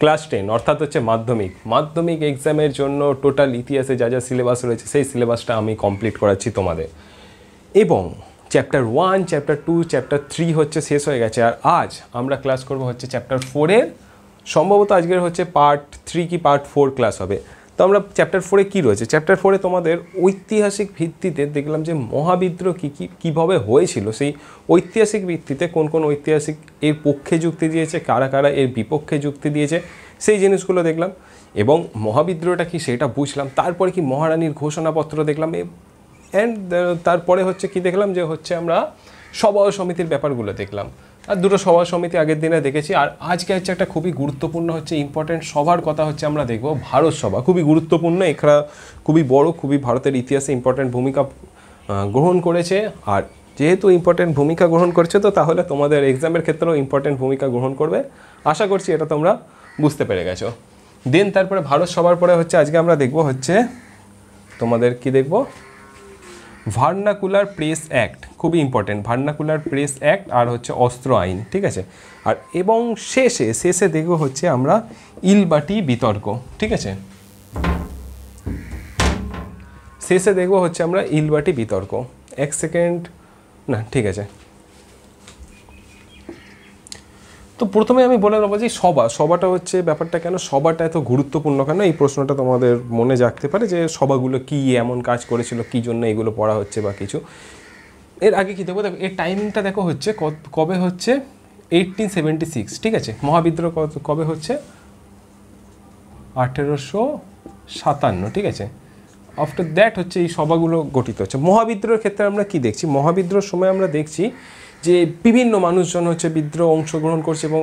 Class ten অর্থাৎ হচ্ছে মাধ্যমিক মাধ্যমিক এক্সামের জন্য টোটাল ইতিহাসে যা যা সিলেবাস রয়েছে সেই সিলেবাসটা আমি কমপ্লিট করাচ্ছি তোমাদের এবং chapter one chapter two chapter three হচ্ছে শেষ হয়ে গেছে আর আজ আমরা ক্লাস করব হচ্ছে চ্যাপ্টার ফোরের সম্ভবত আজকের হচ্ছে পার্ট থ্রি কি পার্ট ফোর ক্লাস হবে তো আমরা চ্যাপ্টার ফোরে কী রয়েছে চ্যাপ্টার ফোরে তোমাদের ঐতিহাসিক ভিত্তিতে দেখলাম যে মহাবিদ্রোহ কী কী কীভাবে হয়েছিল সেই ঐতিহাসিক ভিত্তিতে কোন কোন ঐতিহাসিক এর পক্ষে যুক্তি দিয়েছে কারা কারা এর বিপক্ষে যুক্তি দিয়েছে সেই জিনিসগুলো দেখলাম এবং মহাবিদ্রোহটা কি সেটা বুঝলাম তারপরে কি মহারানীর ঘোষণাপত্র দেখলাম অ্যান্ড তারপরে হচ্ছে কি দেখলাম যে হচ্ছে আমরা সভা সমিতির ব্যাপারগুলো দেখলাম আর দুটো সভা সমিতি আগের দিনে দেখেছি আর আজকে হচ্ছে একটা খুবই গুরুত্বপূর্ণ হচ্ছে ইম্পর্টেন্ট সভার কথা হচ্ছে আমরা দেখব ভারত সভা খুবই গুরুত্বপূর্ণ এখানে খুবই বড় খুবই ভারতের ইতিহাসে ইম্পর্টেন্ট ভূমিকা গ্রহণ করেছে আর যেহেতু ইম্পর্টেন্ট ভূমিকা গ্রহণ করছে তো তাহলে তোমাদের এক্সামের ক্ষেত্রেও ইম্পর্টেন্ট ভূমিকা গ্রহণ করবে আশা করছি এটা তোমরা বুঝতে পেরে গেছো দেন তারপরে ভারত সবার পরে হচ্ছে আজকে আমরা দেখব হচ্ছে তোমাদের কি দেখব ভার্নাকুলার প্রেস অ্যাক্ট খুবই ইম্পর্টেন্ট ভার্নাকুলার প্রেস অ্যাক্ট আর হচ্ছে অস্ত্র আইন ঠিক আছে আর এবং শেষে শেষে দেখব হচ্ছে আমরা ইলবাটি বিতর্ক ঠিক আছে শেষে দেখব হচ্ছে আমরা ইলবাটি বিতর্ক এক সেকেন্ড না ঠিক আছে তো প্রথমে আমি বলে নেবো যে সবা সবাটা হচ্ছে ব্যাপারটা কেন সবাটা এত গুরুত্বপূর্ণ কেন এই প্রশ্নটা তোমাদের মনে জাগতে পারে যে সবাগুলো কি এমন কাজ করেছিল কি জন্য এগুলো পড়া হচ্ছে বা কিছু এর আগে কী দেখো দেখো এর টাইমিংটা দেখো হচ্ছে কবে হচ্ছে এইটিন সেভেন্টি সিক্স ঠিক আছে মহাবিদ্রোহ কবে হচ্ছে আঠেরোশো সাতান্ন ঠিক আছে আফটার দ্যাট হচ্ছে এই সভাগুলো গঠিত হচ্ছে মহাবিদ্রোহের ক্ষেত্রে আমরা কি দেখছি মহাবিদ্রোহের সময় আমরা দেখছি যে বিভিন্ন মানুষজন হচ্ছে বিদ্রোহ অংশগ্রহণ করছে এবং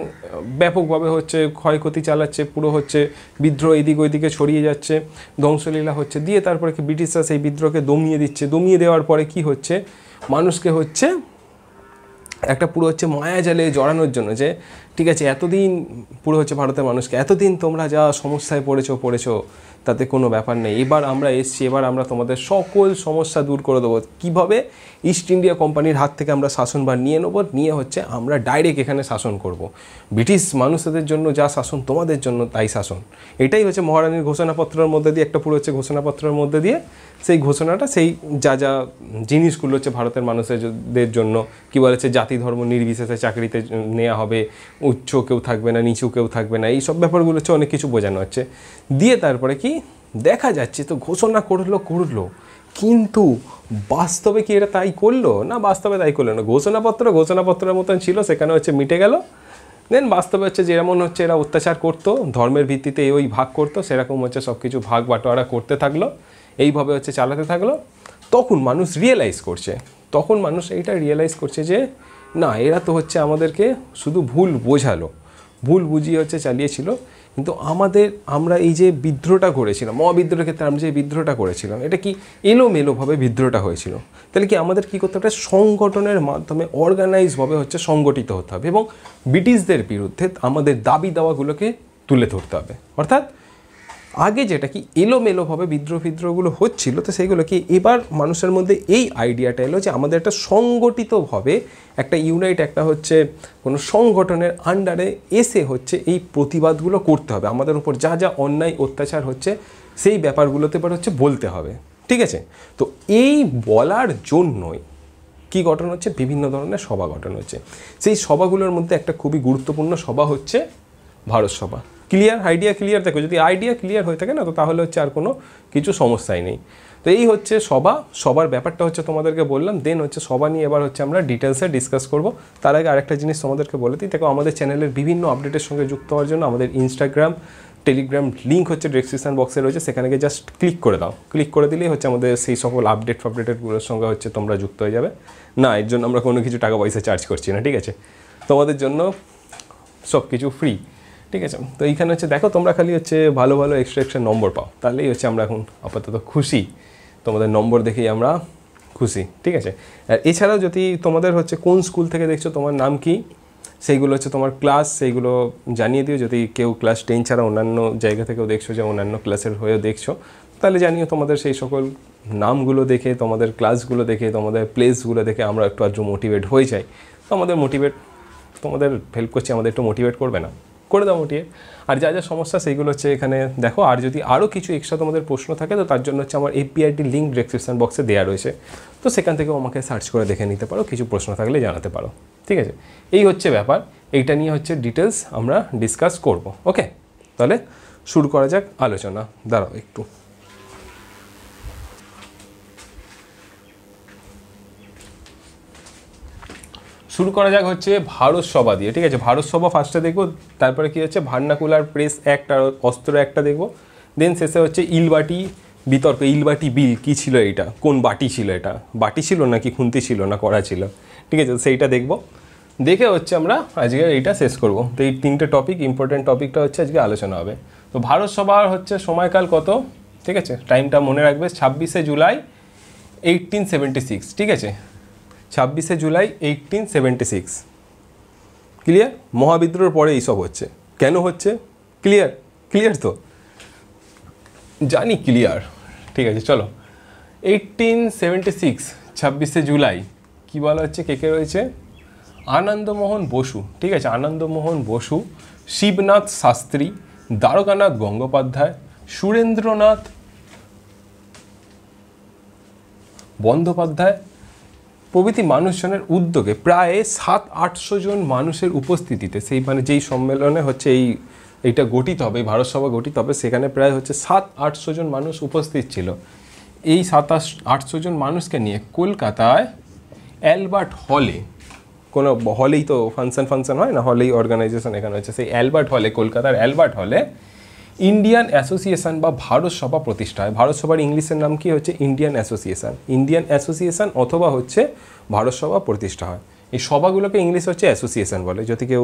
ব্যাপকভাবে হচ্ছে ক্ষয়ক্ষতি চালাচ্ছে পুরো হচ্ছে বিদ্রোহ এদিক ওইদিকে ছড়িয়ে যাচ্ছে ধ্বংসলীলা হচ্ছে দিয়ে তারপরে কি ব্রিটিশরা সেই বিদ্রোহকে দমিয়ে দিচ্ছে দমিয়ে দেওয়ার পরে কি হচ্ছে মানুষকে হচ্ছে একটা পুরো হচ্ছে মায়া জালে জড়ানোর জন্য যে ঠিক আছে এতদিন পুরো হচ্ছে ভারতের মানুষকে এতদিন তোমরা যা সমস্যায় পড়েছো পড়েছো তাতে কোনো ব্যাপার নেই এবার আমরা এসছি এবার আমরা তোমাদের সকল সমস্যা দূর করে দেবো কীভাবে ইস্ট ইন্ডিয়া কোম্পানির হাত থেকে আমরা শাসনভার নিয়ে নেবো নিয়ে হচ্ছে আমরা ডাইরেক্ট এখানে শাসন করব। ব্রিটিশ মানুষদের জন্য যা শাসন তোমাদের জন্য তাই শাসন এটাই হচ্ছে মহারানীর ঘোষণাপত্রের মধ্যে দিয়ে একটা পুরো হচ্ছে ঘোষণাপত্রের মধ্যে দিয়ে সেই ঘোষণাটা সেই যা যা জিনিসগুলো হচ্ছে ভারতের মানুষের জন্য কী বলেছে জাতি ধর্ম নির্বিশেষে চাকরিতে নেওয়া হবে উচ্চ কেউ থাকবে না নিচু কেউ থাকবে না এই সব ব্যাপারগুলো হচ্ছে অনেক কিছু বোঝানো হচ্ছে দিয়ে তারপরে কি দেখা যাচ্ছে তো ঘোষণা করলো করলো কিন্তু বাস্তবে কি এটা তাই করলো না বাস্তবে তাই করলো না ঘোষণাপত্র ঘোষণাপত্রের মতন ছিল সেখানে হচ্ছে মিটে গেল দেন বাস্তবে হচ্ছে যেমন হচ্ছে এরা অত্যাচার করতো ধর্মের ভিত্তিতে ওই ভাগ করতো সেরকম হচ্ছে সব কিছু ভাগ বাটোয়ারা করতে থাকলো এইভাবে হচ্ছে চালাতে থাকলো তখন মানুষ রিয়েলাইজ করছে তখন মানুষ এইটা রিয়েলাইজ করছে যে না এরা তো হচ্ছে আমাদেরকে শুধু ভুল বোঝালো ভুল বুঝিয়ে হচ্ছে চালিয়েছিল কিন্তু আমাদের আমরা এই যে বিদ্রোহটা করেছিলাম মহাবিদ্রোহের ক্ষেত্রে আমরা যে বিদ্রোহটা করেছিলাম এটা কি এলোমেলোভাবে বিদ্রোহটা হয়েছিল তাহলে কি আমাদের কী করতে হবে সংগঠনের মাধ্যমে অর্গানাইজভাবে হচ্ছে সংগঠিত হতে হবে এবং ব্রিটিশদের বিরুদ্ধে আমাদের দাবি দাওয়াগুলোকে তুলে ধরতে হবে অর্থাৎ আগে যেটা কি এলোমেলোভাবে বিদ্রোহ বিদ্রোহগুলো হচ্ছিল তো সেইগুলো কি এবার মানুষের মধ্যে এই আইডিয়াটা এলো যে আমাদের একটা সংগঠিতভাবে একটা ইউনাইট একটা হচ্ছে কোনো সংগঠনের আন্ডারে এসে হচ্ছে এই প্রতিবাদগুলো করতে হবে আমাদের উপর যা যা অন্যায় অত্যাচার হচ্ছে সেই ব্যাপারগুলোতে এবার হচ্ছে বলতে হবে ঠিক আছে তো এই বলার জন্যই কি গঠন হচ্ছে বিভিন্ন ধরনের সভা গঠন হচ্ছে সেই সভাগুলোর মধ্যে একটা খুবই গুরুত্বপূর্ণ সভা হচ্ছে ভারত সভা ক্লিয়ার আইডিয়া ক্লিয়ার দেখো যদি আইডিয়া ক্লিয়ার হয়ে থাকে না তো তাহলে হচ্ছে আর কোনো কিছু সমস্যাই নেই তো এই হচ্ছে সবা সবার ব্যাপারটা হচ্ছে তোমাদেরকে বললাম দেন হচ্ছে সবা নিয়ে এবার হচ্ছে আমরা ডিটেলসে ডিসকাস করব তার আগে আরেকটা জিনিস তোমাদেরকে বলে দিই দেখো আমাদের চ্যানেলের বিভিন্ন আপডেটের সঙ্গে যুক্ত হওয়ার জন্য আমাদের ইনস্টাগ্রাম টেলিগ্রাম লিঙ্ক হচ্ছে ডিসক্রিপশান বক্সে রয়েছে সেখানে গিয়ে জাস্ট ক্লিক করে দাও ক্লিক করে দিলেই হচ্ছে আমাদের সেই সকল আপডেট ফাপডেটেরগুলোর সঙ্গে হচ্ছে তোমরা যুক্ত হয়ে যাবে না এর জন্য আমরা কোনো কিছু টাকা পয়সা চার্জ করছি না ঠিক আছে তোমাদের জন্য সব কিছু ফ্রি ঠিক আছে তো এইখানে হচ্ছে দেখো তোমরা খালি হচ্ছে ভালো ভালো এক্সট্রাকশন নম্বর পাও তাহলেই হচ্ছে আমরা এখন আপাতত খুশি তোমাদের নম্বর দেখেই আমরা খুশি ঠিক আছে আর এছাড়াও যদি তোমাদের হচ্ছে কোন স্কুল থেকে দেখছো তোমার নাম কি সেইগুলো হচ্ছে তোমার ক্লাস সেইগুলো জানিয়ে দিও যদি কেউ ক্লাস টেন ছাড়া অন্যান্য জায়গা থেকেও দেখছো যে অন্যান্য ক্লাসের হয়েও দেখছো তাহলে জানিও তোমাদের সেই সকল নামগুলো দেখে তোমাদের ক্লাসগুলো দেখে তোমাদের প্লেসগুলো দেখে আমরা একটু আজ মোটিভেট হয়ে যাই তো আমাদের মোটিভেট তোমাদের হেল্প করছি আমাদের একটু মোটিভেট করবে না করে দাও উঠিয়ে আর যা যা সমস্যা সেইগুলো হচ্ছে এখানে দেখো আর যদি আরও কিছু এক্সট্রা তোমাদের প্রশ্ন থাকে তো তার জন্য হচ্ছে আমার এপিআইটি লিঙ্ক ডেসক্রিপশান বক্সে দেওয়া রয়েছে তো সেখান থেকেও আমাকে সার্চ করে দেখে নিতে পারো কিছু প্রশ্ন থাকলে জানাতে পারো ঠিক আছে এই হচ্ছে ব্যাপার এইটা নিয়ে হচ্ছে ডিটেলস আমরা ডিসকাস করব ওকে তাহলে শুরু করা যাক আলোচনা দাঁড়াও একটু শুরু করা যাক হচ্ছে ভারত সভা দিয়ে ঠিক আছে ভারত সভা ফার্স্টে দেখবো তারপরে কী হচ্ছে ভার্নাকুলার প্রেস অ্যাক্ট আর অস্ত্র একটা দেখবো দেন শেষে হচ্ছে ইলবাটি বিতর্ক ইলবাটি বিল কি ছিল এটা কোন বাটি ছিল এটা বাটি ছিল না কি খুন্তি ছিল না করা ছিল ঠিক আছে সেইটা দেখব দেখে হচ্ছে আমরা আজকে এইটা শেষ করব তো এই তিনটে টপিক ইম্পর্টেন্ট টপিকটা হচ্ছে আজকে আলোচনা হবে তো ভারত সভার হচ্ছে সময়কাল কত ঠিক আছে টাইমটা মনে রাখবে ছাব্বিশে জুলাই এইটিন সেভেন্টি সিক্স ঠিক আছে ছাব্বিশে জুলাই এইটিন সিক্স ক্লিয়ার মহাবিদ্রোহের পরে এইসব হচ্ছে কেন হচ্ছে ক্লিয়ার ক্লিয়ার তো জানি ক্লিয়ার ঠিক আছে চলো এইটিন সেভেন্টি সিক্স ছাব্বিশে জুলাই কী বলা হচ্ছে কে কে রয়েছে আনন্দমোহন বসু ঠিক আছে আনন্দমোহন বসু শিবনাথ শাস্ত্রী দ্বারকানাথ গঙ্গোপাধ্যায় সুরেন্দ্রনাথ বন্দ্যোপাধ্যায় প্রভৃতি মানুষজনের উদ্যোগে প্রায় সাত আটশো জন মানুষের উপস্থিতিতে সেই মানে যেই সম্মেলনে হচ্ছে এই এইটা গঠিত হবে ভারত সভা গঠিত হবে সেখানে প্রায় হচ্ছে সাত আটশো জন মানুষ উপস্থিত ছিল এই সাত আটশো জন মানুষকে নিয়ে কলকাতায় অ্যালবার্ট হলে কোনো হলেই তো ফাংশন ফাংশন হয় না হলেই অর্গানাইজেশন এখানে হচ্ছে সেই অ্যালবার্ট হলে কলকাতার অ্যালবার্ট হলে ইন্ডিয়ান অ্যাসোসিয়েশন বা ভারত সভা প্রতিষ্ঠা হয় ভারত সভার ইংলিশের নাম কি হচ্ছে ইন্ডিয়ান অ্যাসোসিয়েশন ইন্ডিয়ান অ্যাসোসিয়েশন অথবা হচ্ছে ভারত সভা প্রতিষ্ঠা হয় এই সভাগুলোকে ইংলিশ হচ্ছে অ্যাসোসিয়েশন বলে যদি কেউ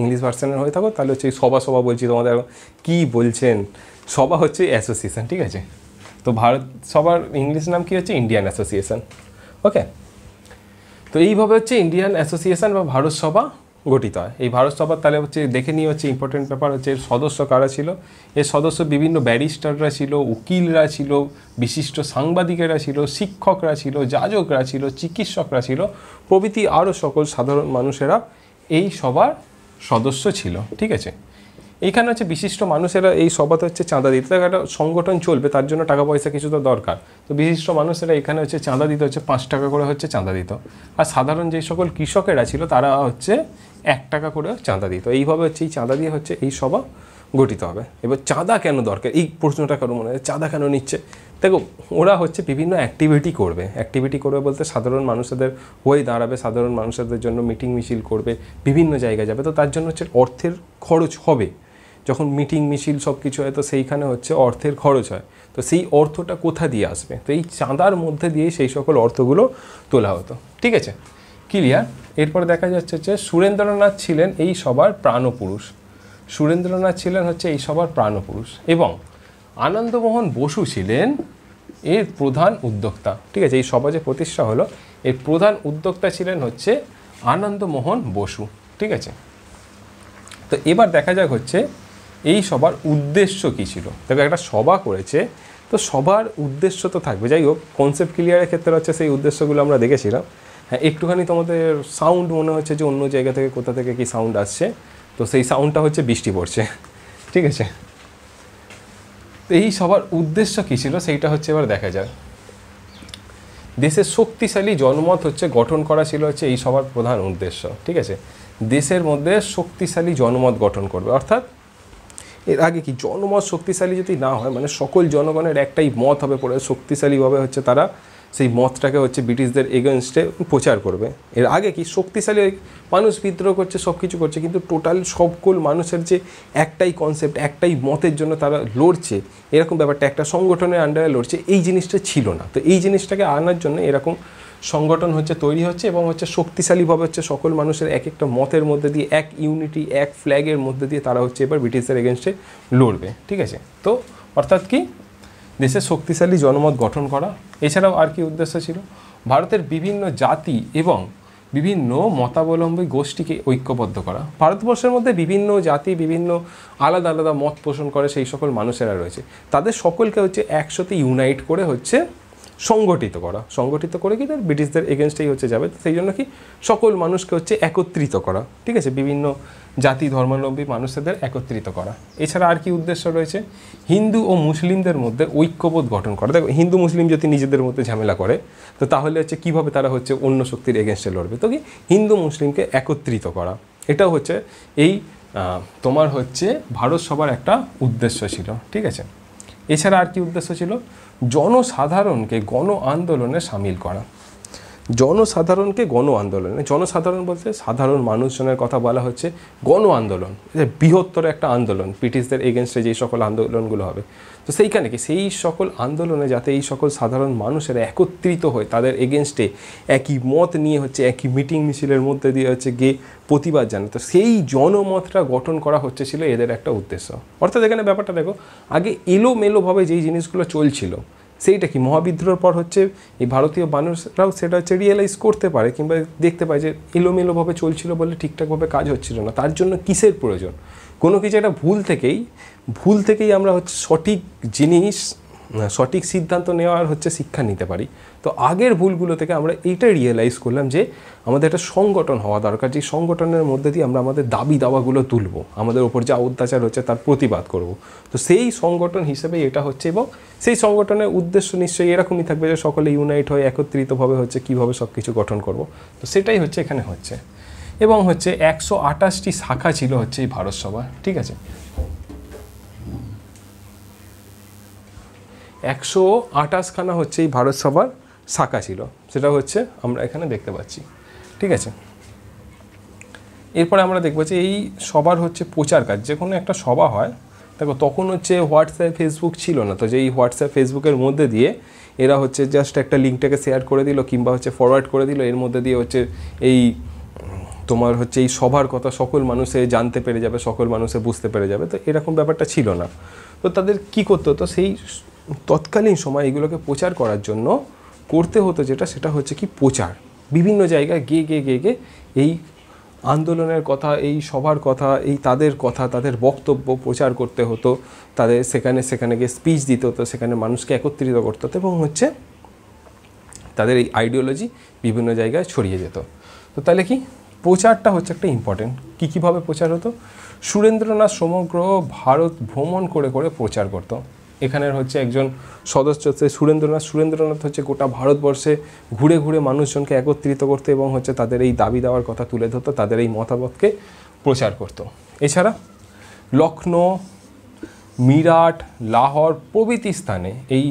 ইংলিশ ভার্সনের হয়ে থাকো তাহলে হচ্ছে সভা সভা বলছি তোমাদের কি বলছেন সভা হচ্ছে অ্যাসোসিয়েশন ঠিক আছে তো ভারত সবার ইংলিশ নাম কি হচ্ছে ইন্ডিয়ান অ্যাসোসিয়েশন ওকে তো এইভাবে হচ্ছে ইন্ডিয়ান অ্যাসোসিয়েশন বা ভারত সভা গঠিত হয় এই ভারত সভা তাহলে হচ্ছে দেখে নিয়ে হচ্ছে ইম্পর্টেন্ট ব্যাপার হচ্ছে এর সদস্য কারা ছিল এর সদস্য বিভিন্ন ব্যারিস্টাররা ছিল উকিলরা ছিল বিশিষ্ট সাংবাদিকেরা ছিল শিক্ষকরা ছিল যাজকরা ছিল চিকিৎসকরা ছিল প্রভৃতি আরও সকল সাধারণ মানুষেরা এই সভার সদস্য ছিল ঠিক আছে এইখানে হচ্ছে বিশিষ্ট মানুষেরা এই সভাতে হচ্ছে চাঁদা দিতে একটা সংগঠন চলবে তার জন্য টাকা পয়সা কিছু তো দরকার তো বিশিষ্ট মানুষেরা এখানে হচ্ছে চাঁদা দিতে হচ্ছে পাঁচ টাকা করে হচ্ছে চাঁদা দিত আর সাধারণ যে সকল কৃষকেরা ছিল তারা হচ্ছে এক টাকা করে চাঁদা দিত এইভাবে হচ্ছে এই চাঁদা দিয়ে হচ্ছে এই সভা গঠিত হবে এবার চাঁদা কেন দরকার এই প্রশ্নটা কারো মনে হয় চাঁদা কেন নিচ্ছে দেখো ওরা হচ্ছে বিভিন্ন অ্যাক্টিভিটি করবে অ্যাক্টিভিটি করবে বলতে সাধারণ মানুষদের হয়ে দাঁড়াবে সাধারণ মানুষদের জন্য মিটিং মিছিল করবে বিভিন্ন জায়গায় যাবে তো তার জন্য হচ্ছে অর্থের খরচ হবে যখন মিটিং মিছিল সব কিছু হয় তো সেইখানে হচ্ছে অর্থের খরচ হয় তো সেই অর্থটা কোথা দিয়ে আসবে তো এই চাঁদার মধ্যে দিয়ে সেই সকল অর্থগুলো তোলা হতো ঠিক আছে ক্লিয়ার এরপর দেখা যাচ্ছে যে সুরেন্দ্রনাথ ছিলেন এই সবার প্রাণপুরুষ সুরেন্দ্রনাথ ছিলেন হচ্ছে এই সবার প্রাণপুরুষ এবং আনন্দমোহন বসু ছিলেন এর প্রধান উদ্যোক্তা ঠিক আছে এই সভা যে প্রতিষ্ঠা হলো এর প্রধান উদ্যোক্তা ছিলেন হচ্ছে আনন্দমোহন বসু ঠিক আছে তো এবার দেখা যাক হচ্ছে এই সবার উদ্দেশ্য কী ছিল দেখো একটা সভা করেছে তো সবার উদ্দেশ্য তো থাকবে যাই হোক কনসেপ্ট ক্লিয়ারের ক্ষেত্রে হচ্ছে সেই উদ্দেশ্যগুলো আমরা দেখেছিলাম হ্যাঁ একটুখানি তোমাদের সাউন্ড মনে হচ্ছে যে অন্য জায়গা থেকে কোথা থেকে কি সাউন্ড আসছে তো সেই সাউন্ডটা হচ্ছে বৃষ্টি পড়ছে ঠিক আছে তো এই সবার উদ্দেশ্য কী ছিল সেইটা হচ্ছে এবার দেখা যায় দেশের শক্তিশালী জনমত হচ্ছে গঠন করা ছিল হচ্ছে এই সবার প্রধান উদ্দেশ্য ঠিক আছে দেশের মধ্যে শক্তিশালী জনমত গঠন করবে অর্থাৎ এর আগে কি জনমত শক্তিশালী যদি না হয় মানে সকল জনগণের একটাই মত হবে পড়ে শক্তিশালীভাবে হচ্ছে তারা সেই মতটাকে হচ্ছে ব্রিটিশদের এগেনস্টে প্রচার করবে এর আগে কি শক্তিশালী মানুষ বিদ্রোহ করছে সব কিছু করছে কিন্তু টোটাল সকল মানুষের যে একটাই কনসেপ্ট একটাই মতের জন্য তারা লড়ছে এরকম ব্যাপারটা একটা সংগঠনের আন্ডারে লড়ছে এই জিনিসটা ছিল না তো এই জিনিসটাকে আনার জন্য এরকম সংগঠন হচ্ছে তৈরি হচ্ছে এবং হচ্ছে শক্তিশালীভাবে হচ্ছে সকল মানুষের এক একটা মতের মধ্যে দিয়ে এক ইউনিটি এক ফ্ল্যাগের মধ্যে দিয়ে তারা হচ্ছে এবার ব্রিটিশদের এগেনস্টে লড়বে ঠিক আছে তো অর্থাৎ কি দেশে শক্তিশালী জনমত গঠন করা এছাড়াও আর কি উদ্দেশ্য ছিল ভারতের বিভিন্ন জাতি এবং বিভিন্ন মতাবলম্বী গোষ্ঠীকে ঐক্যবদ্ধ করা ভারতবর্ষের মধ্যে বিভিন্ন জাতি বিভিন্ন আলাদা আলাদা মত পোষণ করে সেই সকল মানুষেরা রয়েছে তাদের সকলকে হচ্ছে একসাথে ইউনাইট করে হচ্ছে সংগঠিত করা সংগঠিত করে কি তার ব্রিটিশদের এগেনস্টেই হচ্ছে যাবে সেই জন্য কি সকল মানুষকে হচ্ছে একত্রিত করা ঠিক আছে বিভিন্ন জাতি ধর্মাবলম্বী মানুষদের একত্রিত করা এছাড়া আর কি উদ্দেশ্য রয়েছে হিন্দু ও মুসলিমদের মধ্যে ঐক্যবোধ গঠন করা দেখো হিন্দু মুসলিম যদি নিজেদের মধ্যে ঝামেলা করে তো তাহলে হচ্ছে কীভাবে তারা হচ্ছে অন্য শক্তির এগেনস্টে লড়বে তো কি হিন্দু মুসলিমকে একত্রিত করা এটা হচ্ছে এই তোমার হচ্ছে ভারত সবার একটা উদ্দেশ্য ছিল ঠিক আছে এছাড়া আর কি উদ্দেশ্য ছিল জনসাধারণকে গণ আন্দোলনে সামিল করা জনসাধারণকে গণ আন্দোলন মানে জনসাধারণ বলতে সাধারণ মানুষজনের কথা বলা হচ্ছে গণ আন্দোলন বৃহত্তর একটা আন্দোলন ব্রিটিশদের এগেনস্টে যেই সকল আন্দোলনগুলো হবে তো সেইখানে কি সেই সকল আন্দোলনে যাতে এই সকল সাধারণ মানুষেরা একত্রিত হয় তাদের এগেনস্টে একই মত নিয়ে হচ্ছে একই মিটিং মিছিলের মধ্যে দিয়ে হচ্ছে গিয়ে প্রতিবাদ জানে তো সেই জনমতটা গঠন করা হচ্ছে ছিল এদের একটা উদ্দেশ্য অর্থাৎ এখানে ব্যাপারটা দেখো আগে এলোমেলোভাবে যেই জিনিসগুলো চলছিল সেইটা কি মহাবিদ্রোহের পর হচ্ছে এই ভারতীয় মানুষরাও সেটা হচ্ছে রিয়েলাইজ করতে পারে কিংবা দেখতে পায় যে এলোমেলোভাবে চলছিল বলে ঠিকঠাকভাবে কাজ হচ্ছিল না তার জন্য কিসের প্রয়োজন কোনো কিছু একটা ভুল থেকেই ভুল থেকেই আমরা হচ্ছে সঠিক জিনিস সঠিক সিদ্ধান্ত নেওয়ার হচ্ছে শিক্ষা নিতে পারি তো আগের ভুলগুলো থেকে আমরা এইটাই রিয়েলাইজ করলাম যে আমাদের একটা সংগঠন হওয়া দরকার যে সংগঠনের মধ্যে দিয়ে আমরা আমাদের দাবি দাওয়াগুলো তুলব আমাদের ওপর যা অত্যাচার হচ্ছে তার প্রতিবাদ করব তো সেই সংগঠন হিসেবে এটা হচ্ছে এবং সেই সংগঠনের উদ্দেশ্য নিশ্চয়ই এরকমই থাকবে যে সকলে ইউনাইট হয়ে একত্রিতভাবে হচ্ছে কিভাবে সব কিছু গঠন করব তো সেটাই হচ্ছে এখানে হচ্ছে এবং হচ্ছে একশো আঠাশটি শাখা ছিল হচ্ছে এই ভারত সভা ঠিক আছে একশো আঠাশখানা হচ্ছে এই ভারত সভার শাখা ছিল সেটা হচ্ছে আমরা এখানে দেখতে পাচ্ছি ঠিক আছে এরপরে আমরা দেখবো যে এই সবার হচ্ছে প্রচার কাজ যে কোনো একটা সভা হয় দেখো তখন হচ্ছে হোয়াটসঅ্যাপ ফেসবুক ছিল না তো যে এই হোয়াটসঅ্যাপ ফেসবুকের মধ্যে দিয়ে এরা হচ্ছে জাস্ট একটা লিঙ্কটাকে শেয়ার করে দিল কিংবা হচ্ছে ফরওয়ার্ড করে দিল এর মধ্যে দিয়ে হচ্ছে এই তোমার হচ্ছে এই সভার কথা সকল মানুষে জানতে পেরে যাবে সকল মানুষে বুঝতে পেরে যাবে তো এরকম ব্যাপারটা ছিল না তো তাদের কি করতে হতো সেই তৎকালীন সময় এগুলোকে প্রচার করার জন্য করতে হতো যেটা সেটা হচ্ছে কি প্রচার বিভিন্ন জায়গায় গে গে গে গে এই আন্দোলনের কথা এই সবার কথা এই তাদের কথা তাদের বক্তব্য প্রচার করতে হতো তাদের সেখানে সেখানে গিয়ে স্পিচ দিতে হতো সেখানে মানুষকে একত্রিত করতে হতো এবং হচ্ছে তাদের এই আইডিওলজি বিভিন্ন জায়গায় ছড়িয়ে যেত তো তাহলে কি প্রচারটা হচ্ছে একটা ইম্পর্টেন্ট কী কীভাবে প্রচার হতো সুরেন্দ্রনাথ সমগ্র ভারত ভ্রমণ করে করে প্রচার করতো এখানের হচ্ছে একজন সদস্য হচ্ছে সুরেন্দ্রনাথ সুরেন্দ্রনাথ হচ্ছে গোটা ভারতবর্ষে ঘুরে ঘুরে মানুষজনকে একত্রিত করতে এবং হচ্ছে তাদের এই দাবি দেওয়ার কথা তুলে ধরতো তাদের এই মতামতকে প্রচার করত এছাড়া লখনৌ মিরাট লাহোর প্রভৃতি স্থানে এই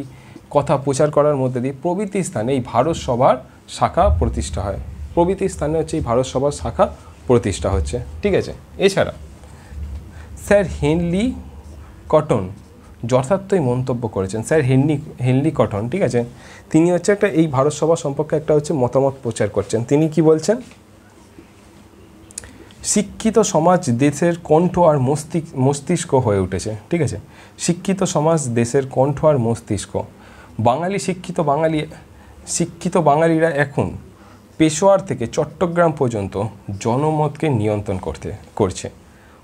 কথা প্রচার করার মধ্যে দিয়ে প্রভৃতি স্থানে এই ভারত সভার শাখা প্রতিষ্ঠা হয় প্রভৃতি স্থানে হচ্ছে এই ভারত সভার শাখা প্রতিষ্ঠা হচ্ছে ঠিক আছে এছাড়া স্যার হেনলি কটন যথার্থই মন্তব্য করেছেন স্যার হেনলি হেনলি কটন ঠিক আছে তিনি হচ্ছে একটা এই ভারত সভা সম্পর্কে একটা হচ্ছে মতামত প্রচার করছেন তিনি কি বলছেন শিক্ষিত সমাজ দেশের কণ্ঠ আর মস্তিষ্ক মস্তিষ্ক হয়ে উঠেছে ঠিক আছে শিক্ষিত সমাজ দেশের কণ্ঠ আর মস্তিষ্ক বাঙালি শিক্ষিত বাঙালি শিক্ষিত বাঙালিরা এখন পেশোয়ার থেকে চট্টগ্রাম পর্যন্ত জনমতকে নিয়ন্ত্রণ করতে করছে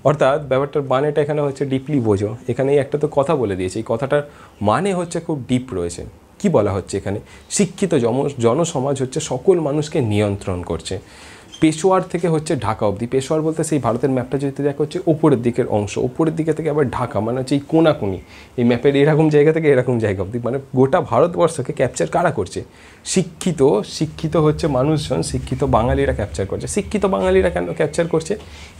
অর্থাৎ ব্যাপারটার মানেটা এখানে হচ্ছে ডিপলি বোঝো এখানে একটা তো কথা বলে দিয়েছে এই কথাটার মানে হচ্ছে খুব ডিপ রয়েছে কি বলা হচ্ছে এখানে শিক্ষিত জনসমাজ হচ্ছে সকল মানুষকে নিয়ন্ত্রণ করছে পেশোয়ার থেকে হচ্ছে ঢাকা অবধি পেশোয়ার বলতে সেই ভারতের ম্যাপটা যদি দেখা হচ্ছে ওপরের দিকের অংশ ওপরের দিকে থেকে আবার ঢাকা মানে হচ্ছে এই কোনাকুনি এই ম্যাপের এরকম জায়গা থেকে এরকম জায়গা অবধি মানে গোটা ভারতবর্ষকে ক্যাপচার কারা করছে শিক্ষিত শিক্ষিত হচ্ছে মানুষজন শিক্ষিত বাঙালিরা ক্যাপচার করছে শিক্ষিত বাঙালিরা কেন ক্যাপচার করছে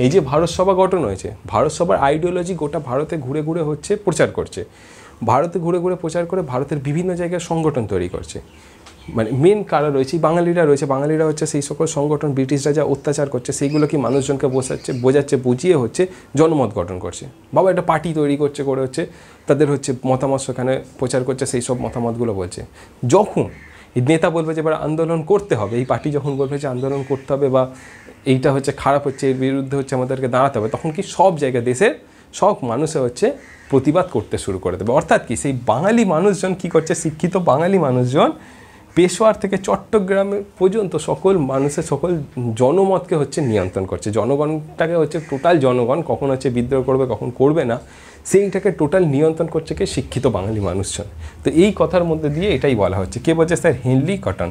এই যে ভারতসভা গঠন হয়েছে ভারতসভার আইডিওলজি গোটা ভারতে ঘুরে ঘুরে হচ্ছে প্রচার করছে ভারতে ঘুরে ঘুরে প্রচার করে ভারতের বিভিন্ন জায়গায় সংগঠন তৈরি করছে মানে মেন কারা রয়েছে বাঙালিরা রয়েছে বাঙালিরা হচ্ছে সেই সকল সংগঠন ব্রিটিশরা যা অত্যাচার করছে সেইগুলো কি মানুষজনকে বোঝাচ্ছে বোঝাচ্ছে বুঝিয়ে হচ্ছে জনমত গঠন করছে বাবা একটা পার্টি তৈরি করছে করে হচ্ছে তাদের হচ্ছে মতামত সেখানে প্রচার করছে সেই সব মতামতগুলো বলছে যখন নেতা বলবে যে এবার আন্দোলন করতে হবে এই পার্টি যখন বলবে যে আন্দোলন করতে হবে বা এইটা হচ্ছে খারাপ হচ্ছে এর বিরুদ্ধে হচ্ছে আমাদেরকে দাঁড়াতে হবে তখন কি সব জায়গায় দেশের সব মানুষে হচ্ছে প্রতিবাদ করতে শুরু করে দেবে অর্থাৎ কি সেই বাঙালি মানুষজন কি করছে শিক্ষিত বাঙালি মানুষজন পেশোয়ার থেকে চট্টগ্রামে পর্যন্ত সকল মানুষের সকল জনমতকে হচ্ছে নিয়ন্ত্রণ করছে জনগণটাকে হচ্ছে টোটাল জনগণ কখন হচ্ছে বিদ্রোহ করবে কখন করবে না সেইটাকে টোটাল নিয়ন্ত্রণ করছে কে শিক্ষিত বাঙালি মানুষজন তো এই কথার মধ্যে দিয়ে এটাই বলা হচ্ছে কে বলছে স্যার হেনলি কটন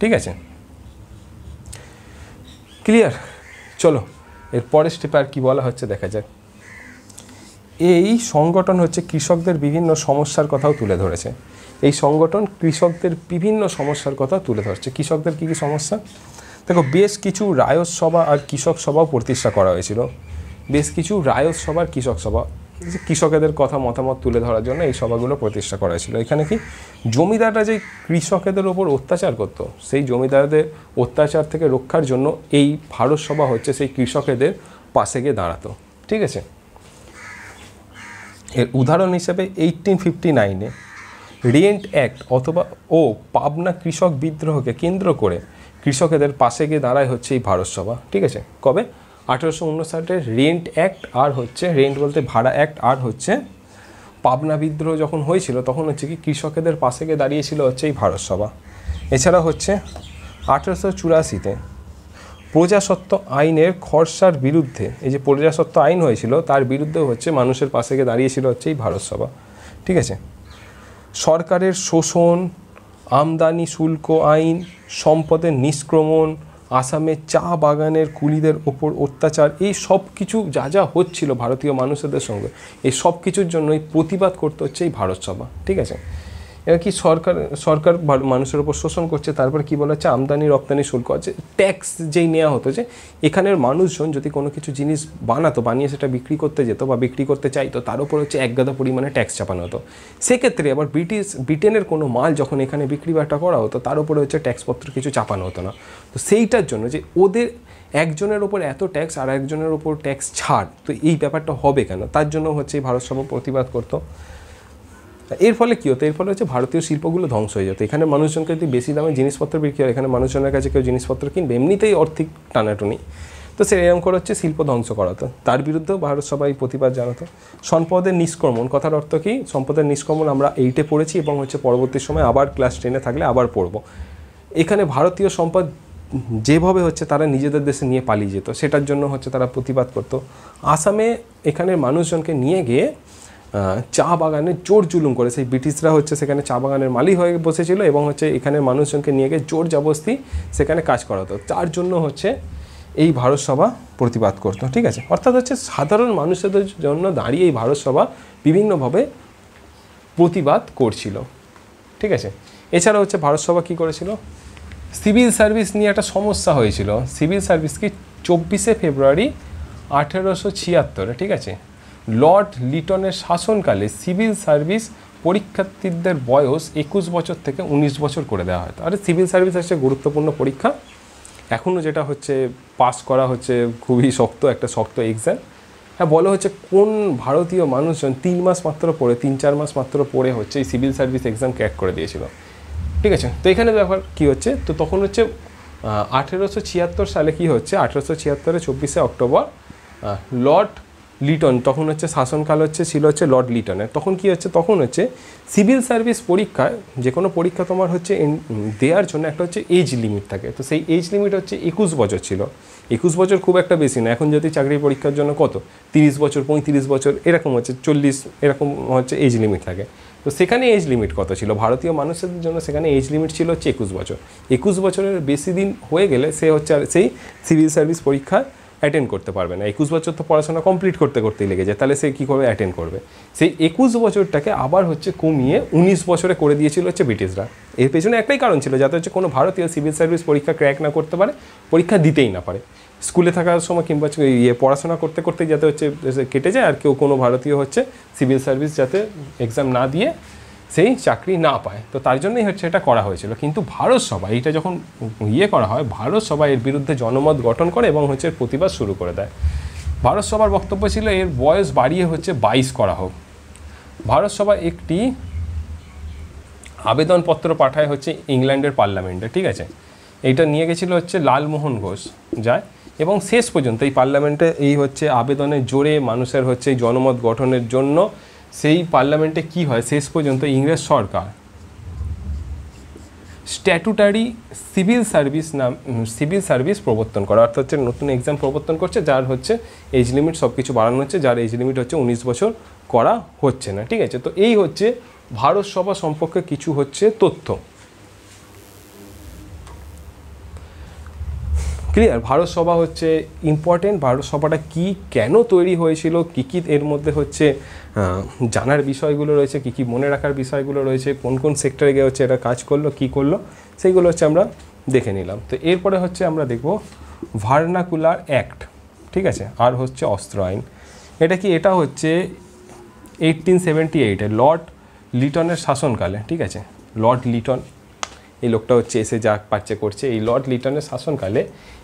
ঠিক আছে ক্লিয়ার চলো এর পরের স্টেপে আর কী বলা হচ্ছে দেখা যাক এই সংগঠন হচ্ছে কৃষকদের বিভিন্ন সমস্যার কথাও তুলে ধরেছে এই সংগঠন কৃষকদের বিভিন্ন সমস্যার কথা তুলে ধরছে কৃষকদের কী কী সমস্যা দেখো বেশ কিছু রায়ত সভা আর কৃষক সভাও প্রতিষ্ঠা করা হয়েছিল বেশ কিছু রায়ত সভার কৃষক সভা কৃষকেদের কথা মতামত তুলে ধরার জন্য এই সভাগুলো প্রতিষ্ঠা করা হয়েছিল এখানে কি জমিদাররা যে কৃষকেদের ওপর অত্যাচার করত সেই জমিদারদের অত্যাচার থেকে রক্ষার জন্য এই ভারত সভা হচ্ছে সেই কৃষকেদের পাশে গিয়ে দাঁড়াতো ঠিক আছে এর উদাহরণ হিসেবে এইটিন ফিফটি নাইনে রেন্ট অ্যাক্ট অথবা ও পাবনা কৃষক বিদ্রোহকে কেন্দ্র করে কৃষকেদের পাশে গিয়ে দাঁড়ায় হচ্ছে এই ভারত সভা ঠিক আছে কবে আঠেরোশো উনষাটের রেন্ট অ্যাক্ট আর হচ্ছে রেন্ট বলতে ভাড়া অ্যাক্ট আর হচ্ছে পাবনা বিদ্রোহ যখন হয়েছিল তখন হচ্ছে কি কৃষকেদের পাশে গিয়ে দাঁড়িয়েছিল হচ্ছে এই ভারত সভা এছাড়া হচ্ছে আঠেরোশো চুরাশিতে প্রজাসত্ব আইনের খরসার বিরুদ্ধে এই যে প্রজাসত্ব আইন হয়েছিল তার বিরুদ্ধে হচ্ছে মানুষের পাশে গিয়ে দাঁড়িয়েছিল হচ্ছে এই ভারত সভা ঠিক আছে সরকারের শোষণ আমদানি শুল্ক আইন সম্পদের নিষ্ক্রমণ আসামে চা বাগানের কুলিদের ওপর অত্যাচার এই সব কিছু যা যা হচ্ছিল ভারতীয় মানুষদের সঙ্গে এই সব কিছুর জন্যই প্রতিবাদ করতে হচ্ছে এই ভারতসভা ঠিক আছে এবার কি সরকার সরকার মানুষের ওপর শোষণ করছে তারপর কি বলা হচ্ছে আমদানি রপ্তানি শুল্ক আছে ট্যাক্স যেই নেওয়া হতো যে এখানের মানুষজন যদি কোনো কিছু জিনিস বানাতো বানিয়ে সেটা বিক্রি করতে যেত বা বিক্রি করতে চাইতো তার উপর হচ্ছে একগাদা পরিমাণে ট্যাক্স চাপানো হতো সেক্ষেত্রে আবার ব্রিটিশ ব্রিটেনের কোনো মাল যখন এখানে বিক্রি বাটা করা হতো তার উপরে হচ্ছে ট্যাক্সপত্র কিছু চাপানো হতো না তো সেইটার জন্য যে ওদের একজনের ওপর এত ট্যাক্স আর একজনের ওপর ট্যাক্স ছাড় তো এই ব্যাপারটা হবে কেন তার জন্য হচ্ছে ভারত সভা প্রতিবাদ করতো এর ফলে কী হতো এর ফলে হচ্ছে ভারতীয় শিল্পগুলো ধ্বংস হয়ে যেত এখানে মানুষজনকে যদি বেশি দামে জিনিসপত্র বিক্রি হয় এখানে মানুষজনের কাছে কেউ জিনিসপত্র কিনবে এমনিতেই অর্থিক টানাটুনি তো সেরকম করে হচ্ছে শিল্প ধ্বংস করাতো তার বিরুদ্ধেও ভারত সবাই প্রতিবাদ জানাতো সম্পদের নিষ্ক্রমণ কথার অর্থ কি সম্পদের নিষ্ক্রমণ আমরা এইটে পড়েছি এবং হচ্ছে পরবর্তী সময় আবার ক্লাস টেনে থাকলে আবার পড়ব এখানে ভারতীয় সম্পদ যেভাবে হচ্ছে তারা নিজেদের দেশে নিয়ে পালিয়ে যেত সেটার জন্য হচ্ছে তারা প্রতিবাদ করতো আসামে এখানের মানুষজনকে নিয়ে গিয়ে চা বাগানে জোর জুলুম করে সেই ব্রিটিশরা হচ্ছে সেখানে চা বাগানের মালি হয়ে বসেছিল এবং হচ্ছে এখানে মানুষজনকে নিয়ে গিয়ে জোর জবস্তি সেখানে কাজ করাতো তার জন্য হচ্ছে এই ভারত সভা প্রতিবাদ করত ঠিক আছে অর্থাৎ হচ্ছে সাধারণ মানুষদের জন্য দাঁড়িয়ে এই ভারত সভা বিভিন্নভাবে প্রতিবাদ করছিল ঠিক আছে এছাড়া হচ্ছে ভারত সভা কী করেছিল সিভিল সার্ভিস নিয়ে একটা সমস্যা হয়েছিল সিভিল সার্ভিস কি চব্বিশে ফেব্রুয়ারি আঠেরোশো ছিয়াত্তরে ঠিক আছে লর্ড লিটনের শাসনকালে সিভিল সার্ভিস পরীক্ষার্থীদের বয়স একুশ বছর থেকে ১৯ বছর করে দেওয়া হয় আরে সিভিল সার্ভিস হচ্ছে গুরুত্বপূর্ণ পরীক্ষা এখনও যেটা হচ্ছে পাস করা হচ্ছে খুবই শক্ত একটা শক্ত এক্সাম হ্যাঁ বলো হচ্ছে কোন ভারতীয় মানুষজন তিন মাস মাত্র পড়ে তিন চার মাস মাত্র পড়ে হচ্ছে এই সিভিল সার্ভিস এক্সাম ক্র্যাক করে দিয়েছিল ঠিক আছে তো এখানে ব্যাপার কী হচ্ছে তো তখন হচ্ছে আঠেরোশো ছিয়াত্তর সালে কি হচ্ছে আঠেরোশো ছিয়াত্তরে চব্বিশে অক্টোবর লর্ড লিটন তখন হচ্ছে শাসনকাল হচ্ছে ছিল হচ্ছে লর্ড লিটনের তখন কি হচ্ছে তখন হচ্ছে সিভিল সার্ভিস পরীক্ষায় যে কোনো পরীক্ষা তোমার হচ্ছে দেওয়ার জন্য একটা হচ্ছে এজ লিমিট থাকে তো সেই এজ লিমিট হচ্ছে একুশ বছর ছিল একুশ বছর খুব একটা বেশি না এখন যদি চাকরির পরীক্ষার জন্য কত তিরিশ বছর পঁয়ত্রিশ বছর এরকম হচ্ছে চল্লিশ এরকম হচ্ছে এজ লিমিট থাকে তো সেখানে এজ লিমিট কত ছিল ভারতীয় মানুষের জন্য সেখানে এজ লিমিট ছিল হচ্ছে একুশ বছর একুশ বছরের বেশি দিন হয়ে গেলে সে হচ্ছে আর সেই সিভিল সার্ভিস পরীক্ষায় অ্যাটেন্ড করতে পারবে না একুশ বছর তো পড়াশোনা কমপ্লিট করতে করতেই লেগে যায় তাহলে সে কী করবে অ্যাটেন্ড করবে সেই একুশ বছরটাকে আবার হচ্ছে কমিয়ে উনিশ বছরে করে দিয়েছিল হচ্ছে ব্রিটিশরা এর পেছনে একটাই কারণ ছিল যাতে হচ্ছে কোনো ভারতীয় সিভিল সার্ভিস পরীক্ষা ক্র্যাক না করতে পারে পরীক্ষা দিতেই না পারে স্কুলে থাকার সময় কিংবা ইয়ে পড়াশোনা করতে করতে যাতে হচ্ছে কেটে যায় আর কেউ কোনো ভারতীয় হচ্ছে সিভিল সার্ভিস যাতে এক্সাম না দিয়ে সেই চাকরি না পায় তো তার জন্যই হচ্ছে এটা করা হয়েছিল কিন্তু ভারত সভা এটা যখন ইয়ে করা হয় ভারত সভা এর বিরুদ্ধে জনমত গঠন করে এবং হচ্ছে প্রতিবাদ শুরু করে দেয় ভারত সভার বক্তব্য ছিল এর বয়স বাড়িয়ে হচ্ছে বাইশ করা হোক ভারত সভা একটি আবেদনপত্র পাঠায় হচ্ছে ইংল্যান্ডের পার্লামেন্টে ঠিক আছে এইটা নিয়ে গেছিলো হচ্ছে লালমোহন ঘোষ যায় এবং শেষ পর্যন্ত এই পার্লামেন্টে এই হচ্ছে আবেদনের জোরে মানুষের হচ্ছে জনমত গঠনের জন্য সেই পার্লামেন্টে কি হয় শেষ পর্যন্ত ইংরেজ সরকার স্ট্যাটুটারি সিভিল সার্ভিস নাম সিভিল সার্ভিস প্রবর্তন করা অর্থাৎ হচ্ছে নতুন এক্সাম প্রবর্তন করছে যার হচ্ছে এজ লিমিট সব কিছু বাড়ানো হচ্ছে যার এজ লিমিট হচ্ছে উনিশ বছর করা হচ্ছে না ঠিক আছে তো এই হচ্ছে ভারত সভা সম্পর্কে কিছু হচ্ছে তথ্য ক্লিয়ার ভারত সভা হচ্ছে ইম্পর্টেন্ট ভারত সভাটা কি কেন তৈরি হয়েছিল কী কী এর মধ্যে হচ্ছে জানার বিষয়গুলো রয়েছে কী কী মনে রাখার বিষয়গুলো রয়েছে কোন কোন সেক্টরে গিয়ে হচ্ছে এটা কাজ করলো কি করলো সেইগুলো হচ্ছে আমরা দেখে নিলাম তো এরপরে হচ্ছে আমরা দেখব ভার্নাকুলার অ্যাক্ট ঠিক আছে আর হচ্ছে অস্ত্র আইন এটা কি এটা হচ্ছে এইটিন সেভেন্টি এইটে লর্ড লিটনের শাসনকালে ঠিক আছে লর্ড লিটন এই লোকটা হচ্ছে এসে যা পাচ্ছে করছে এই লর্ড লিটনের শাসনকালে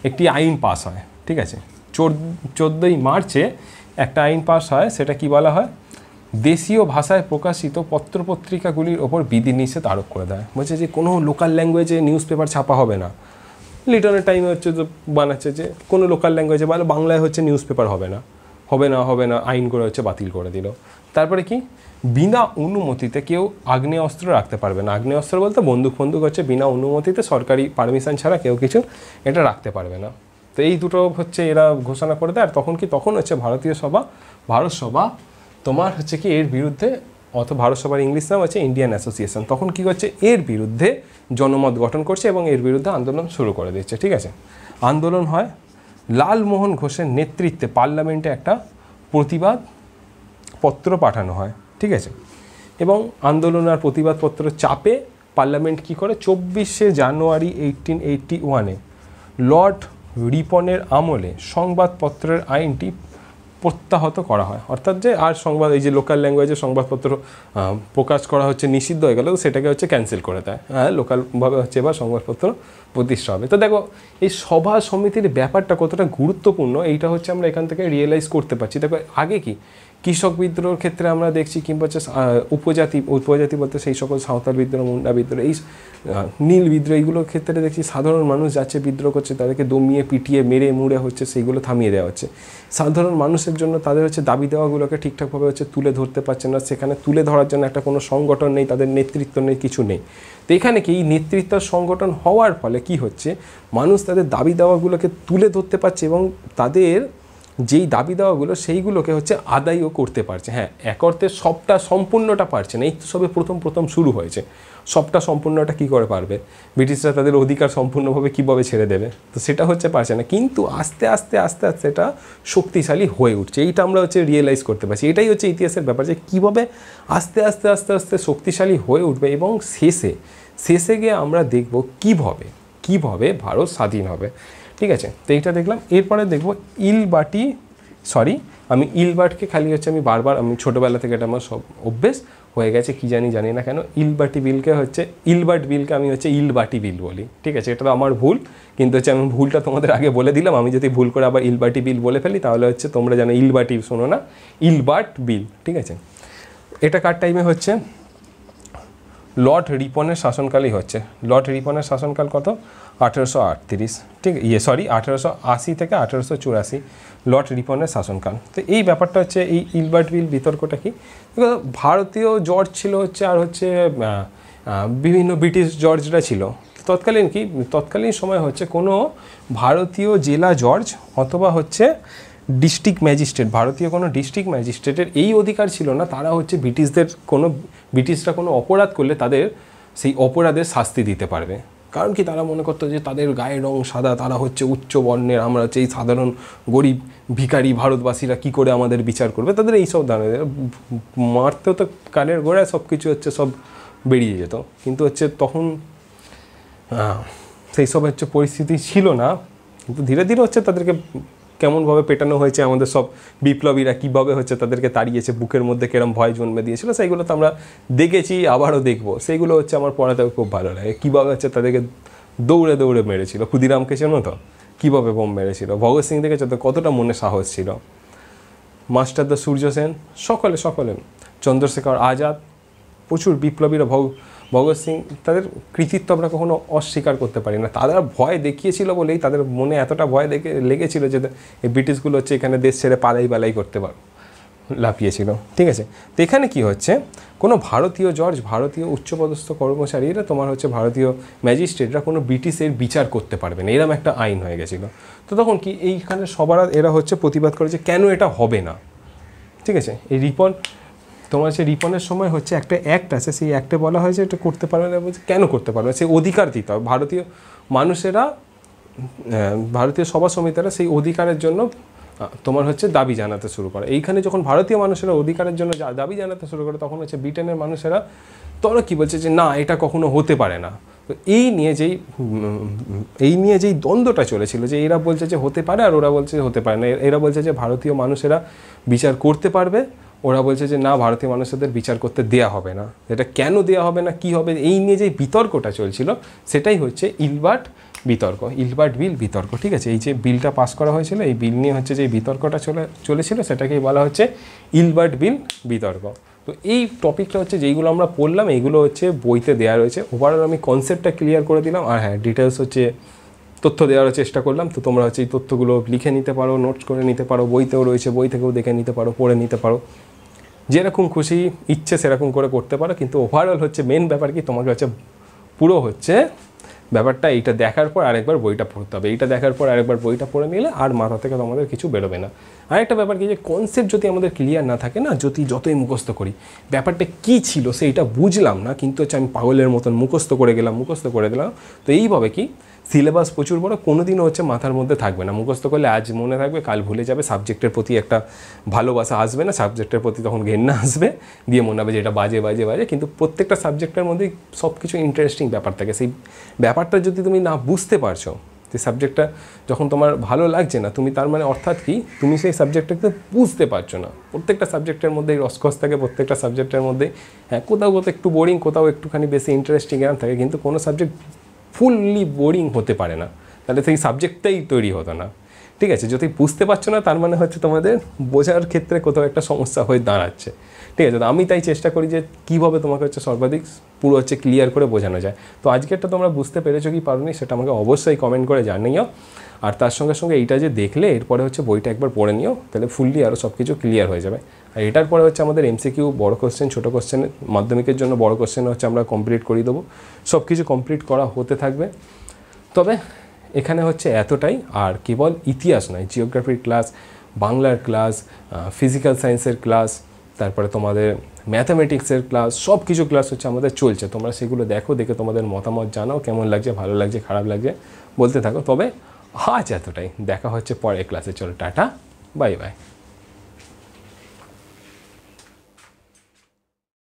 একটি আইন পাস হয় ঠিক আছে চোদ্দোই মার্চে একটা আইন পাস হয় সেটা কি বলা হয় দেশীয় ভাষায় প্রকাশিত পত্রপত্রিকাগুলির ওপর বিধিনিষেধ আরোপ করে দেয় বলছে যে কোনো লোকাল ল্যাঙ্গুয়েজে নিউজ পেপার ছাপা হবে না লিটনের টাইমে হচ্ছে বানাচ্ছে যে কোনো লোকাল ল্যাঙ্গুয়েজে বলে বাংলায় হচ্ছে নিউজ পেপার হবে না হবে না হবে না আইন করে হচ্ছে বাতিল করে দিল তারপরে কি বিনা অনুমতিতে কেউ অস্ত্র রাখতে পারবে না অস্ত্র বলতে বন্দুক বন্দুক হচ্ছে বিনা অনুমতিতে সরকারি পারমিশন ছাড়া কেউ কিছু এটা রাখতে পারবে না তো এই দুটো হচ্ছে এরা ঘোষণা করে দেয় আর তখন কি তখন হচ্ছে ভারতীয় সভা ভারত সভা তোমার হচ্ছে কি এর বিরুদ্ধে অত ভারত সভার ইংলিশ নাম হচ্ছে ইন্ডিয়ান অ্যাসোসিয়েশন তখন কি হচ্ছে এর বিরুদ্ধে জনমত গঠন করছে এবং এর বিরুদ্ধে আন্দোলন শুরু করে দিচ্ছে ঠিক আছে আন্দোলন হয় লালমোহন ঘোষের নেতৃত্বে পার্লামেন্টে একটা প্রতিবাদ পত্র পাঠানো হয় ঠিক আছে এবং আন্দোলন আর প্রতিবাদপত্র চাপে পার্লামেন্ট কি করে চব্বিশে জানুয়ারি এইটিন এইটটি ওয়ানে লর্ড রিপনের আমলে সংবাদপত্রের আইনটি প্রত্যাহত করা হয় অর্থাৎ যে আর সংবাদ এই যে লোকাল ল্যাঙ্গুয়েজে সংবাদপত্র প্রকাশ করা হচ্ছে নিষিদ্ধ হয়ে গেল সেটাকে হচ্ছে ক্যান্সেল করে দেয় হ্যাঁ লোকালভাবে হচ্ছে এবার সংবাদপত্র প্রতিষ্ঠা হবে তো দেখো এই সভা সমিতির ব্যাপারটা কতটা গুরুত্বপূর্ণ এইটা হচ্ছে আমরা এখান থেকে রিয়েলাইজ করতে পারছি দেখো আগে কি কৃষক বিদ্রোহের ক্ষেত্রে আমরা দেখছি কিংবা হচ্ছে উপজাতি উপজাতি বলতে সেই সকল সাঁওতাল বিদ্রোহ মুন্ডা বিদ্রোহ এই নীল বিদ্রোহ এইগুলোর ক্ষেত্রে দেখছি সাধারণ মানুষ যাচ্ছে বিদ্রোহ করছে তাদেরকে দমিয়ে পিটিয়ে মেরে মুড়ে হচ্ছে সেইগুলো থামিয়ে দেওয়া হচ্ছে সাধারণ মানুষের জন্য তাদের হচ্ছে দাবি দেওয়াগুলোকে ঠিকঠাকভাবে হচ্ছে তুলে ধরতে পারছে না সেখানে তুলে ধরার জন্য একটা কোনো সংগঠন নেই তাদের নেতৃত্ব নেই কিছু নেই তো এখানে কি এই নেতৃত্ব সংগঠন হওয়ার ফলে কি হচ্ছে মানুষ তাদের দাবি দেওয়াগুলোকে তুলে ধরতে পারছে এবং তাদের যেই দাবি দেওয়াগুলো সেইগুলোকে হচ্ছে আদায়ও করতে পারছে হ্যাঁ এক অর্থে সবটা সম্পূর্ণটা পারছে না এই তো সবে প্রথম প্রথম শুরু হয়েছে সবটা সম্পূর্ণটা কি করে পারবে ব্রিটিশরা তাদের অধিকার সম্পূর্ণভাবে কীভাবে ছেড়ে দেবে তো সেটা হচ্ছে পারছে না কিন্তু আস্তে আস্তে আস্তে আস্তে এটা শক্তিশালী হয়ে উঠছে এইটা আমরা হচ্ছে রিয়েলাইজ করতে পারছি এটাই হচ্ছে ইতিহাসের ব্যাপার যে কীভাবে আস্তে আস্তে আস্তে আস্তে শক্তিশালী হয়ে উঠবে এবং শেষে শেষে গিয়ে আমরা দেখব কীভাবে কীভাবে ভারত স্বাধীন হবে ঠিক আছে তো এইটা দেখলাম এরপরে দেখব ইলবাটি সরি আমি ইলবাটকে খালি হচ্ছে আমি বারবার আমি ছোটোবেলা থেকে এটা আমার সব অভ্যেস হয়ে গেছে কি জানি জানি না কেন ইলবাটি বিলকে হচ্ছে ইলবাট বিলকে আমি হচ্ছে ইলবাটি বিল বলি ঠিক আছে এটা তো আমার ভুল কিন্তু হচ্ছে আমি ভুলটা তোমাদের আগে বলে দিলাম আমি যদি ভুল করে আবার ইলবাটি বিল বলে ফেলি তাহলে হচ্ছে তোমরা জানো ইলবাটি শোনো না ইলবাট বিল ঠিক আছে এটা কার টাইমে হচ্ছে লর্ড রিপনের শাসনকালই হচ্ছে লর্ড রিপনের শাসনকাল কত আঠেরোশো ঠিক ইয়ে সরি আঠেরোশো থেকে আঠেরোশো চুরাশি লর্ড রিপনের শাসনকাল তো এই ব্যাপারটা হচ্ছে এই ইলবার্ট বিল বিতর্কটা কি ভারতীয় জর্জ ছিল হচ্ছে আর হচ্ছে বিভিন্ন ব্রিটিশ জর্জরা ছিল তৎকালীন কি তৎকালীন সময় হচ্ছে কোনো ভারতীয় জেলা জর্জ অথবা হচ্ছে ডিস্ট্রিক্ট ম্যাজিস্ট্রেট ভারতীয় কোনো ডিস্ট্রিক্ট ম্যাজিস্ট্রেটের এই অধিকার ছিল না তারা হচ্ছে ব্রিটিশদের কোনো ব্রিটিশরা কোনো অপরাধ করলে তাদের সেই অপরাধের শাস্তি দিতে পারবে কারণ কি তারা মনে করতো যে তাদের গায়ের রং সাদা তারা হচ্ছে উচ্চ বর্ণের আমরা হচ্ছে এই সাধারণ গরিব ভিকারি ভারতবাসীরা কি করে আমাদের বিচার করবে তাদের এইসব ধারণা মারতেও তো কানের গোড়ায় সব কিছু হচ্ছে সব বেরিয়ে যেত কিন্তু হচ্ছে তখন সেই সব হচ্ছে পরিস্থিতি ছিল না কিন্তু ধীরে ধীরে হচ্ছে তাদেরকে কেমনভাবে পেটানো হয়েছে আমাদের সব বিপ্লবীরা কীভাবে হচ্ছে তাদেরকে তাড়িয়েছে বুকের মধ্যে কেরম ভয় জন্মে দিয়েছিল সেইগুলো তো আমরা দেখেছি আবারও দেখবো সেইগুলো হচ্ছে আমার পড়াতে খুব ভালো লাগে কীভাবে হচ্ছে তাদেরকে দৌড়ে দৌড়ে মেরেছিল ক্ষুদিরামকে চেনো তো কীভাবে বোম মেরেছিল ভগৎ সিং দেখেছো তো কতটা মনে সাহস ছিল মাস্টার সূর্য সেন সকলে সকলে চন্দ্রশেখর আজাদ প্রচুর বিপ্লবীরা ভগ ভগৎ সিং তাদের কৃতিত্ব আমরা কখনো অস্বীকার করতে পারি না তারা ভয় দেখিয়েছিল বলেই তাদের মনে এতটা ভয় দেখে লেগেছিল যে এই ব্রিটিশগুলো হচ্ছে এখানে দেশ ছেড়ে পালাই পালাই করতে পারো লাফিয়েছিল ঠিক আছে তো এখানে কী হচ্ছে কোনো ভারতীয় জর্জ ভারতীয় উচ্চপদস্থ কর্মচারীরা তোমার হচ্ছে ভারতীয় ম্যাজিস্ট্রেটরা কোনো ব্রিটিশের বিচার করতে পারবে না এরম একটা আইন হয়ে গেছিলো তো তখন কি এইখানে সবার এরা হচ্ছে প্রতিবাদ করে যে কেন এটা হবে না ঠিক আছে এই রিপন তোমার হচ্ছে রিপনের সময় হচ্ছে একটা অ্যাক্ট আছে সেই অ্যাক্টে বলা হয়েছে এটা করতে পারবে না বলছে কেন করতে পারবে না সেই অধিকার দিতে হবে ভারতীয় মানুষেরা ভারতীয় সভা সমিতিরা সেই অধিকারের জন্য তোমার হচ্ছে দাবি জানাতে শুরু করে এইখানে যখন ভারতীয় মানুষেরা অধিকারের জন্য দাবি জানাতে শুরু করে তখন হচ্ছে ব্রিটেনের মানুষেরা তোরা কি বলছে যে না এটা কখনো হতে পারে না তো এই নিয়ে যেই এই নিয়ে যেই দ্বন্দ্বটা চলেছিল যে এরা বলছে যে হতে পারে আর ওরা বলছে হতে পারে না এরা বলছে যে ভারতীয় মানুষেরা বিচার করতে পারবে ওরা বলছে যে না ভারতীয় মানুষদের বিচার করতে দেয়া হবে না এটা কেন দেয়া হবে না কি হবে এই নিয়ে যে বিতর্কটা চলছিল সেটাই হচ্ছে ইলবার্ট বিতর্ক ইলবার্ট বিল বিতর্ক ঠিক আছে এই যে বিলটা পাস করা হয়েছিল এই বিল নিয়ে হচ্ছে যে বিতর্কটা চলে চলেছিল সেটাকেই বলা হচ্ছে ইলবার্ট বিল বিতর্ক তো এই টপিকটা হচ্ছে যেইগুলো আমরা পড়লাম এইগুলো হচ্ছে বইতে দেওয়া রয়েছে ওভারঅল আমি কনসেপ্টটা ক্লিয়ার করে দিলাম আর হ্যাঁ ডিটেলস হচ্ছে তথ্য দেওয়ার চেষ্টা করলাম তো তোমরা হচ্ছে এই তথ্যগুলো লিখে নিতে পারো নোটস করে নিতে পারো বইতেও রয়েছে বই থেকেও দেখে নিতে পারো পড়ে নিতে পারো যেরকম খুশি ইচ্ছে সেরকম করে করতে পারো কিন্তু ওভারঅল হচ্ছে মেন ব্যাপার কি তোমাকে হচ্ছে পুরো হচ্ছে ব্যাপারটা এইটা দেখার পর আরেকবার বইটা পড়তে হবে এইটা দেখার পর আরেকবার বইটা পড়ে নিলে আর মাথা থেকে তোমাদের কিছু বেরোবে না আরেকটা ব্যাপার কি যে কনসেপ্ট যদি আমাদের ক্লিয়ার না থাকে না যদি যতই মুখস্থ করি ব্যাপারটা কি ছিল সেইটা বুঝলাম না কিন্তু হচ্ছে আমি পাগলের মতন মুখস্থ করে গেলাম মুখস্থ করে দিলাম তো এইভাবে কি সিলেবাস প্রচুর বড় কোনো দিনও হচ্ছে মাথার মধ্যে থাকবে না মুখস্থ করলে আজ মনে থাকবে কাল ভুলে যাবে সাবজেক্টের প্রতি একটা ভালোবাসা আসবে না সাবজেক্টের প্রতি তখন ঘেন্না আসবে দিয়ে মনে হবে যে এটা বাজে বাজে বাজে কিন্তু প্রত্যেকটা সাবজেক্টের মধ্যেই সব কিছু ইন্টারেস্টিং ব্যাপার থাকে সেই ব্যাপারটা যদি তুমি না বুঝতে পারছো যে সাবজেক্টটা যখন তোমার ভালো লাগছে না তুমি তার মানে অর্থাৎ কি তুমি সেই সাবজেক্টটাকে বুঝতে পারছো না প্রত্যেকটা সাবজেক্টের মধ্যেই রসকস থাকে প্রত্যেকটা সাবজেক্টের মধ্যে হ্যাঁ কোথাও কোথাও একটু বোরিং কোথাও একটুখানি বেশি ইন্টারেস্টিং এরম থাকে কিন্তু কোনো সাবজেক্ট ফুললি বোরিং হতে পারে না তাহলে সেই সাবজেক্টটাই তৈরি হতো না ঠিক আছে যদি বুঝতে পারছো না তার মানে হচ্ছে তোমাদের বোঝার ক্ষেত্রে কোথাও একটা সমস্যা হয়ে দাঁড়াচ্ছে ঠিক আছে তো আমি তাই চেষ্টা করি যে কীভাবে তোমাকে হচ্ছে সর্বাধিক পুরো হচ্ছে ক্লিয়ার করে বোঝানো যায় তো আজকেরটা তোমরা বুঝতে পেরেছো কি পারোনি সেটা আমাকে অবশ্যই কমেন্ট করে জানিও আর তার সঙ্গে সঙ্গে এইটা যে দেখলে এরপরে হচ্ছে বইটা একবার পড়ে নিও তাহলে ফুললি আরও সব কিছু ক্লিয়ার হয়ে যাবে আর এটার পরে হচ্ছে আমাদের এমসিকিউ বড় কোশ্চেন ছোটো কোশ্চেন মাধ্যমিকের জন্য বড় কোশ্চেন হচ্ছে আমরা কমপ্লিট করিয়ে দেবো সব কিছু কমপ্লিট করা হতে থাকবে তবে এখানে হচ্ছে এতটাই আর কেবল ইতিহাস নয় জিওগ্রাফির ক্লাস বাংলার ক্লাস ফিজিক্যাল সায়েন্সের ক্লাস তারপরে তোমাদের ম্যাথামেটিক্সের ক্লাস সব কিছু ক্লাস হচ্ছে আমাদের চলছে তোমরা সেগুলো দেখো দেখে তোমাদের মতামত জানাও কেমন লাগছে ভালো লাগছে খারাপ লাগছে বলতে থাকো তবে আজ এতটাই দেখা হচ্ছে পরের ক্লাসে চলো টাটা বাই বাই